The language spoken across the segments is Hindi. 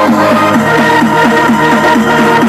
Thank you.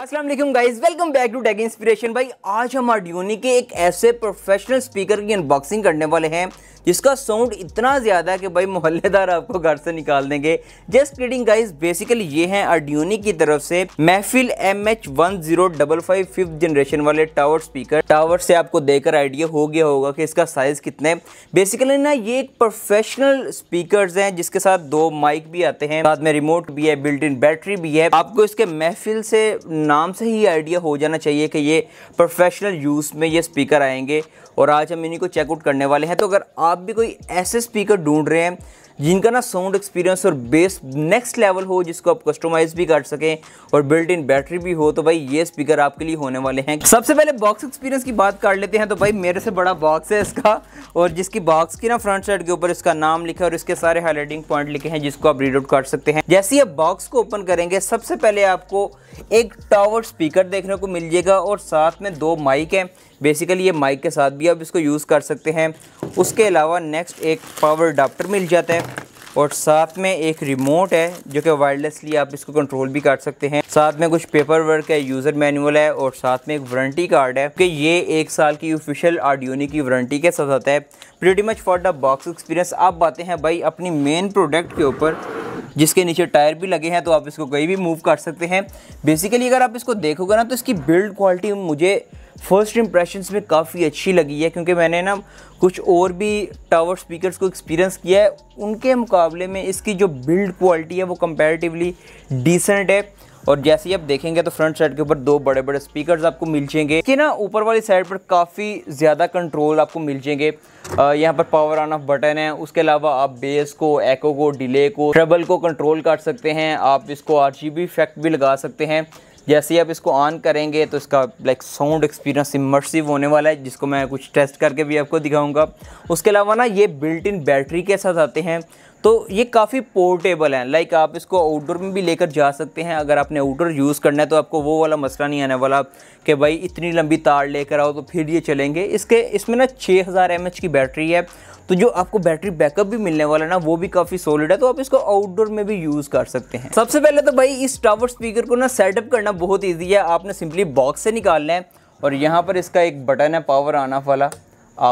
अस्सलाम वालेकुम guys welcome back to Tech Inspiration भाई आज हम आडियोनी के एक ऐसे प्रोफेशनल स्पीकर की अनबॉक्सिंग करने वाले हैं जिसका साउंड इतना ज़्यादा है कि भाई मोहल्लेदार आपको घर से निकाल देंगे जस्ट रीडिंग गाइज बेसिकली ये हैं आडियोनी की तरफ से Mehfil M H one zero double five fifth generation वाले टावर स्पीकर टावर से आपको देकर आइडिया हो गया होगा कि इसका साइज़ कितने बेसिकली ना ये एक प्रोफेशनल स्पीकर हैं जिसके साथ दो माइक भी आते हैं साथ में रिमोट भी है बिल्ट इन बैटरी भी है आपको इसके महफिल से नाम से ही आइडिया हो जाना चाहिए कि ये प्रोफेशनल यूज़ में ये स्पीकर आएंगे और आज हम इन्हीं को चेकआउट करने वाले हैं तो अगर आप भी कोई ऐसे स्पीकर ढूंढ रहे हैं जिनका ना साउंड एक्सपीरियंस और बेस नेक्स्ट लेवल हो जिसको आप कस्टमाइज भी कर सकें और बिल्ट इन बैटरी भी हो तो भाई ये स्पीकर आपके लिए होने वाले हैं सबसे पहले बॉक्स एक्सपीरियंस की बात कर लेते हैं तो भाई मेरे से बड़ा बॉक्स है इसका और जिसकी बॉक्स की ना फ्रंट साइड के ऊपर इसका नाम लिखा और इसके सारे हाईलाइटिंग पॉइंट लिखे हैं जिसको आप रीड आउट कर सकते हैं जैसे ही आप बॉक्स को ओपन करेंगे सबसे पहले आपको एक टावर स्पीकर देखने को मिल जाएगा और साथ में दो माइक हैं बेसिकली ये माइक के साथ भी आप इसको यूज़ कर सकते हैं उसके अलावा नेक्स्ट एक पावर अडाप्टर मिल जाता है और साथ में एक रिमोट है जो कि वायरलेसली आप इसको कंट्रोल भी कर सकते हैं साथ में कुछ पेपर वर्क है यूज़र मैनुअल है और साथ में एक वारंटी कार्ड है कि ये एक साल की ऑफिशियल आडियोनी की वारंटी के साथ आता है pretty much for the box experience आप बातें हैं भाई अपनी मेन प्रोडक्ट के ऊपर जिसके नीचे टायर भी लगे हैं तो आप इसको कहीं भी मूव कर सकते हैं बेसिकली अगर आप इसको देखोगे ना तो इसकी बिल्ड क्वालिटी मुझे फर्स्ट इम्प्रेशंस में काफ़ी अच्छी लगी है क्योंकि मैंने ना कुछ और भी टावर स्पीकर्स को एक्सपीरियंस किया है उनके मुकाबले में इसकी जो बिल्ड क्वालिटी है वो कंपेरेटिवली डिसेंट है और जैसे ही आप देखेंगे तो फ्रंट साइड के ऊपर दो बड़े बड़े स्पीकर आपको मिल जाएंगे कि ना ऊपर वाली साइड पर काफ़ी ज़्यादा कंट्रोल आपको मिल जाएंगे यहाँ पर पावर ऑन ऑफ बटन है उसके अलावा आप बेस को एको को डिले को ट्रबल को कंट्रोल कर सकते हैं आप इसको आर इफेक्ट भी लगा सकते हैं जैसे ही आप इसको ऑन करेंगे तो इसका लाइक साउंड एक्सपीरियंस इमर्सिव होने वाला है जिसको मैं कुछ टेस्ट करके भी आपको दिखाऊंगा उसके अलावा ना ये बिल्ट इन बैटरी के साथ आते हैं तो ये काफ़ी पोर्टेबल है लाइक आप इसको आउटडोर में भी लेकर जा सकते हैं अगर आपने आउटडोर यूज़ करना है तो आपको वो वाला मसला नहीं आने वाला कि भाई इतनी लंबी तार लेकर आओ तो फिर ये चलेंगे इसके इसमें ना छः हज़ार एम की बैटरी है तो जो आपको बैटरी बैकअप भी मिलने वाला ना वो भी काफ़ी सॉलिड है तो आप इसको आउटडोर में भी यूज़ कर सकते हैं सबसे पहले तो भाई इस टावर स्पीकर को ना सेटअप करना बहुत ईजी है आपने सिंपली बॉक्स से निकालना है और यहाँ पर इसका एक बटन है पावर आना वाला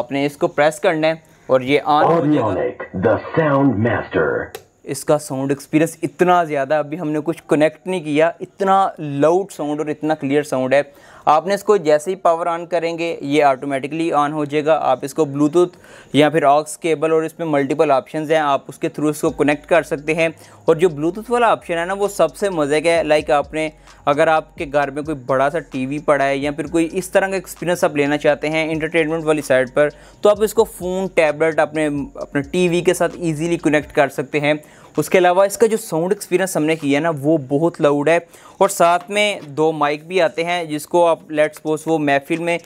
आपने इसको प्रेस करना है और ये द साउंड मास्टर इसका साउंड एक्सपीरियंस इतना ज़्यादा अभी हमने कुछ कनेक्ट नहीं किया इतना लाउड साउंड और इतना क्लियर साउंड है आपने इसको जैसे ही पावर ऑन करेंगे ये ऑटोमेटिकली ऑन हो जाएगा आप इसको ब्लूटूथ या फिर ऑक्स केबल और इसमें मल्टीपल ऑप्शन हैं आप उसके थ्रू इसको कनेक्ट कर सकते हैं और जो ब्लूटूथ वाला ऑप्शन है ना वो सबसे मज़े का है लाइक आपने अगर आपके घर में कोई बड़ा सा टी पड़ा है या फिर कोई इस तरह का एक्सपीरियंस आप लेना चाहते हैं इंटरटेनमेंट वाली साइड पर तो आप इसको फ़ोन टैबलेट अपने अपने टी के साथ ईजिली कनेक्ट कर सकते हैं उसके अलावा इसका जो साउंड एक्सपीरियंस हमने किया ना वो बहुत लाउड है और साथ में दो माइक भी आते हैं जिसको आप लेट सपोज वो महफिल में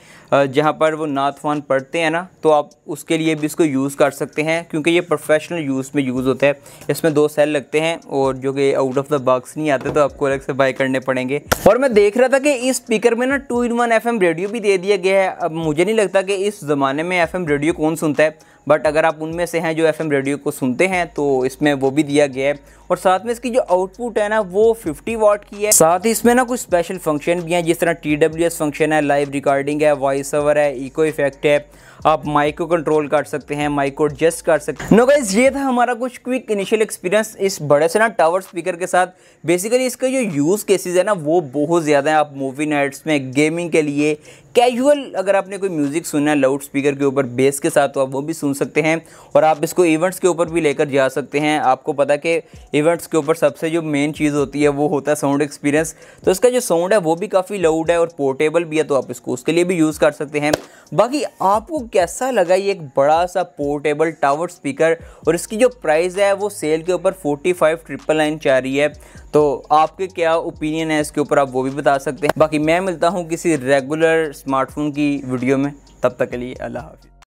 जहाँ पर वो नात वान पढ़ते हैं ना तो आप उसके लिए भी इसको यूज़ कर सकते हैं क्योंकि ये प्रोफेशनल यूज़ में यूज़ होता है इसमें दो सेल लगते हैं और जो कि आउट ऑफ द बॉक्स नहीं आते तो आपको अलग से बाय करने पड़ेंगे और मैं देख रहा था कि इस स्पीकर में ना two in one F radio भी दे दिया गया है अब मुझे नहीं लगता कि इस ज़माने में एफ रेडियो कौन सुनता है बट अगर आप उनमें से हैं जो एफ रेडियो को सुनते हैं तो इसमें वो भी दिया दिया गया है और साथ में इसकी जो आउटपुट है ना वो 50 वॉट की है साथ ही इसमें ना कुछ स्पेशल फंक्शन भी हैं जिस तरह टी फंक्शन है लाइव रिकॉर्डिंग है वॉइस ओवर है इको इफेक्ट है आप माइक को कंट्रोल कर सकते हैं माइक को एडजस्ट कर सकते हैं नो गाइज ये था हमारा कुछ क्विक इनिशियल एक्सपीरियंस इस बड़े से ना टावर स्पीकर के साथ बेसिकली इसका जो यूज़ केसेस है ना वो बहुत ज़्यादा है आप मूवी नाइट्स में गेमिंग के लिए कैजुअल अगर आपने कोई म्यूज़िक सुनना है लाउड स्पीकर के ऊपर बेस के साथ तो आप वो भी सुन सकते हैं और आप इसको इवेंट्स के ऊपर भी लेकर जा सकते हैं आपको पता कि इवेंट्स के ऊपर सबसे जो मेन चीज़ होती है वो होता है साउंड एक्सपीरियंस तो इसका जो साउंड है वो भी काफ़ी लाउड है और पोर्टेबल भी है तो आप इसको उसके लिए भी यूज़ कर सकते हैं बाकी आपको कैसा लगा ये एक बड़ा सा पोर्टेबल टावर स्पीकर और इसकी जो प्राइस है वो सेल के ऊपर फोर्टी फाइव ट्रिपल नाइन चाह रही है तो आपके क्या ओपिनियन है इसके ऊपर आप वो भी बता सकते हैं बाकी मैं मिलता हूँ किसी रेगुलर स्मार्टफोन की वीडियो में तब तक के लिए अल्लाह हाफिज़